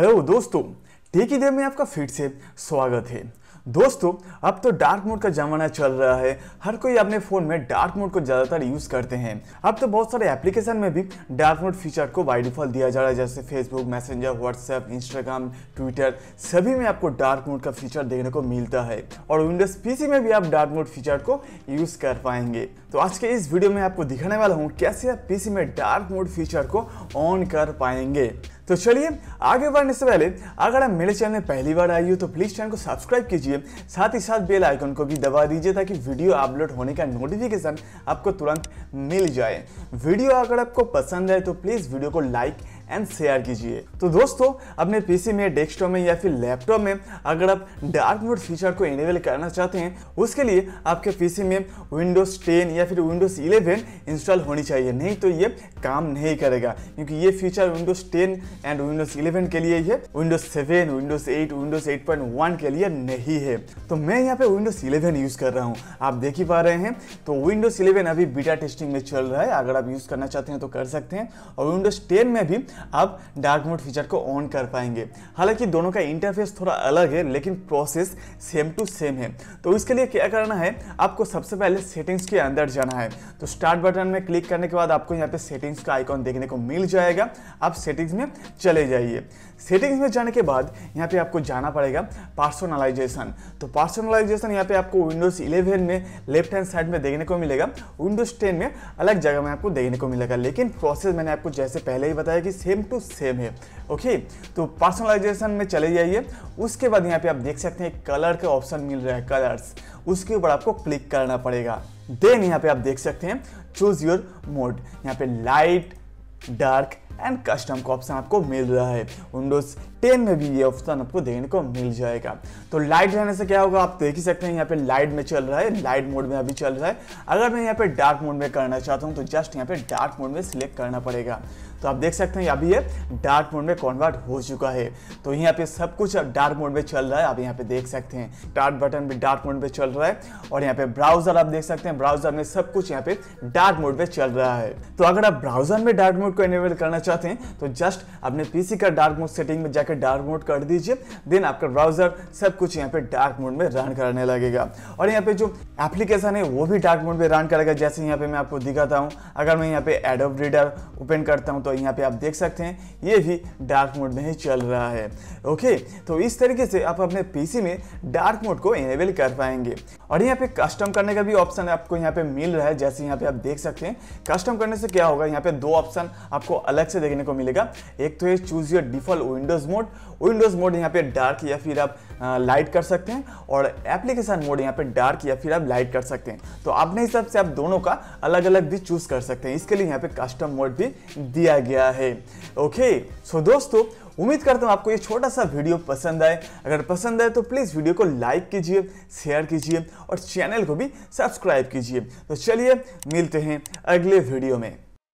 hello दोस्तों टेकी देव में आपका फिर से स्वागत है दोस्तों अब तो डार्क मोड का ज़माना चल रहा है हर कोई अपने फ़ोन में डार्क मोड को ज़्यादातर यूज़ करते हैं अब तो बहुत सारे एप्लीकेशन में भी डार्क मोड फीचर को बाई डिफॉल्ट दिया जा रहा है जैसे Facebook Messenger WhatsApp Instagram Twitter सभी में आपको डार्क मोड का फीचर देखने को मिलता है और विंडोज़ पीसी में भी आप डार्क मोड फीचर को यूज़ कर पाएंगे तो आज के इस वीडियो में आपको दिखाने वाला हूँ कैसे आप पीसी में डार्क मोड फीचर को ऑन कर पाएंगे तो चलिए आगे बढ़ने से पहले अगर आप मेरे चैनल में पहली बार आई हो तो प्लीज़ चैनल को सब्सक्राइब कीजिए साथ ही साथ बेल आइकन को भी दबा दीजिए ताकि वीडियो अपलोड होने का नोटिफिकेशन आपको तुरंत मिल जाए वीडियो अगर आपको पसंद है तो प्लीज़ वीडियो को लाइक एंड शेयर कीजिए तो दोस्तों अपने पीसी में डेस्कटॉप में या फिर लैपटॉप में अगर आप डार्क मोड फीचर को इनेबल करना चाहते हैं उसके लिए आपके पीसी में विंडोज़ 10 या फिर विंडोज़ 11 इंस्टॉल होनी चाहिए नहीं तो ये काम नहीं करेगा क्योंकि ये फीचर विंडोज़ 10 एंड विंडोज़ 11 के लिए ही है विंडोज़ 7, विंडोज़ 8, विंडोज़ 8.1 के लिए नहीं है तो मैं यहाँ पे विंडोज़ 11 यूज़ कर रहा हूँ आप देख ही पा रहे हैं तो विंडोज़ 11 अभी बीटा टेस्टिंग में चल रहा है अगर आप यूज़ करना चाहते हैं तो कर सकते हैं और विंडोज़ 10 में भी आप डार्क मोड फीचर को ऑन कर पाएंगे हालांकि दोनों का इंटरफेस थोड़ा अलग है लेकिन प्रोसेस सेम टू सेम है तो इसके लिए क्या करना है आपको सबसे पहले सेटिंग्स के अंदर जाना है तो स्टार्ट बटन में क्लिक करने के बाद आपको यहाँ पे सेटिंग्स का आइकॉन देखने को मिल जाएगा आप सेटिंग्स में चले जाइए सेटिंग्स में जाने के बाद यहाँ पे आपको जाना पड़ेगा पार्सोनलाइजेशन तो पार्सोनलाइजेशन यहाँ पे आपको विंडोज 11 में लेफ्ट हैंड साइड में देखने को मिलेगा विंडोज 10 में अलग जगह में आपको देखने को मिलेगा लेकिन प्रोसेस मैंने आपको जैसे पहले ही बताया कि सेम टू सेम है ओके तो पार्सोनलाइजेशन में चले जाइए उसके बाद यहाँ पे आप देख सकते हैं कलर का ऑप्शन मिल रहा है कलर्स उसके ऊपर आपको क्लिक करना पड़ेगा देन यहाँ पे आप देख सकते हैं चूज योर मोड यहाँ पे लाइट डार्क एंड कस्टम का ऑप्शन आपको मिल रहा है विंडोज 10 में भी ये ऑप्शन आपको देखने को मिल जाएगा तो लाइट रहने से क्या होगा आप देख ही सकते हैं यहाँ पे लाइट में चल रहा है लाइट मोड में अभी चल रहा है अगर मैं यहाँ पे डार्क मोड में करना चाहता हूँ तो जस्ट यहाँ पे डार्क मोड में सिलेक्ट करना पड़ेगा तो आप देख सकते हैं अभी ये डार्क मोड में कॉन्वर्ट हो चुका है तो यहाँ पे सब कुछ डार्क मोड में चल रहा है आप यहाँ पे देख सकते हैं स्टार्ट बटन भी डार्क मोड में चल रहा है और यहाँ पे ब्राउजर आप देख सकते हैं ब्राउजर में सब कुछ यहाँ पे डार्क मोड में चल रहा है तो अगर आप ब्राउजर में डार्क मोड को एनेबल करना चाहते हैं तो जस्ट अपने पीसी का डार्क मोड सेटिंग में जाकर डार्क मोड कर दीजिए देन आपका ब्राउजर सब कुछ यहाँ पे डार्क मोड में रन करने लगेगा और यहाँ पे जो एप्लीकेशन है वो भी डार्क मोड में रन करेगा जैसे यहाँ पे मैं आपको दिखाता हूँ अगर मैं यहाँ पे एडोब रीडर ओपन करता हूँ तो यहाँ पे आप देख सकते हैं ये भी डार्क मोड में ही चल रहा है ओके तो इस तरीके से आप अपने पीसी में डार्क मोड को इनेबल कर पाएंगे और यहाँ पे कस्टम करने का भी ऑप्शन आपको यहाँ पे मिल रहा है जैसे यहाँ पे आप देख सकते हैं कस्टम करने से क्या होगा यहाँ पे दो ऑप्शन आपको अलग से देखने को मिलेगा एक तो ये choose your default Windows mode Windows mode यहाँ पे डार्क या फिर आप लाइट कर सकते हैं और एप्लीकेशन मोड यहाँ पे डार्क या फिर आप लाइट कर सकते हैं तो अपने हिसाब से आप दोनों का अलग अलग भी चूज़ कर सकते हैं इसके लिए यहाँ पे कस्टम मोड भी दिया गया है ओके सो दोस्तों उम्मीद करता हूँ आपको ये छोटा सा वीडियो पसंद आए अगर पसंद आए तो प्लीज़ वीडियो को लाइक कीजिए शेयर कीजिए और चैनल को भी सब्सक्राइब कीजिए तो चलिए मिलते हैं अगले वीडियो में